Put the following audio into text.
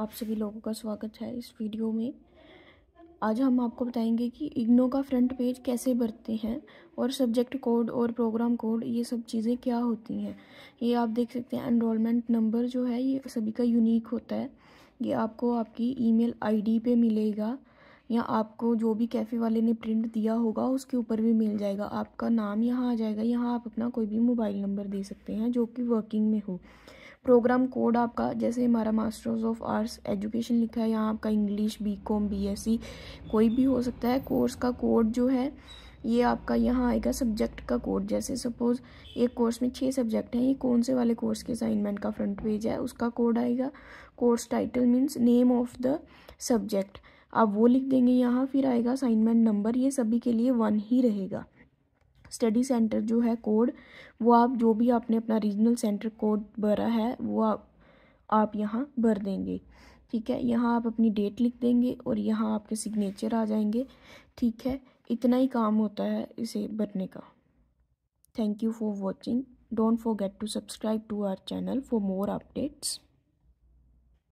आप सभी लोगों का स्वागत है इस वीडियो में आज हम आपको बताएंगे कि इग्नो का फ्रंट पेज कैसे भरते हैं और सब्जेक्ट कोड और प्रोग्राम कोड ये सब चीज़ें क्या होती हैं ये आप देख सकते हैं एनरोलमेंट नंबर जो है ये सभी का यूनिक होता है ये आपको आपकी ईमेल आईडी पे मिलेगा या आपको जो भी कैफ़े वाले ने प्रिंट दिया होगा उसके ऊपर भी मिल जाएगा आपका नाम यहाँ आ जाएगा यहाँ आप अपना कोई भी मोबाइल नंबर दे सकते हैं जो कि वर्किंग में हो प्रोग्राम कोड आपका जैसे हमारा मास्टर्स ऑफ आर्ट्स एजुकेशन लिखा है यहाँ आपका English B com B S C कोई भी हो सकता है कोर्स का कोड जो है ये आपका यहाँ आएगा सब्जेक्ट का कोड जैसे सपोज़ एक कोर्स में छः सब्जेक्ट हैं ये कौन से वाले कोर्स के असाइनमेंट का फ्रंट पेज है उसका कोड आएगा course title means name of the subject आप वो लिख देंगे यहाँ फिर आएगा असाइनमेंट नंबर ये सभी के लिए वन ही रहेगा स्टडी सेंटर जो है कोड वो आप जो भी आपने अपना रीजनल सेंटर कोड भरा है वो आप आप यहाँ भर देंगे ठीक है यहाँ आप अपनी डेट लिख देंगे और यहाँ आपके सिग्नेचर आ जाएंगे ठीक है इतना ही काम होता है इसे भरने का thank you for watching don't forget to subscribe to our channel for more updates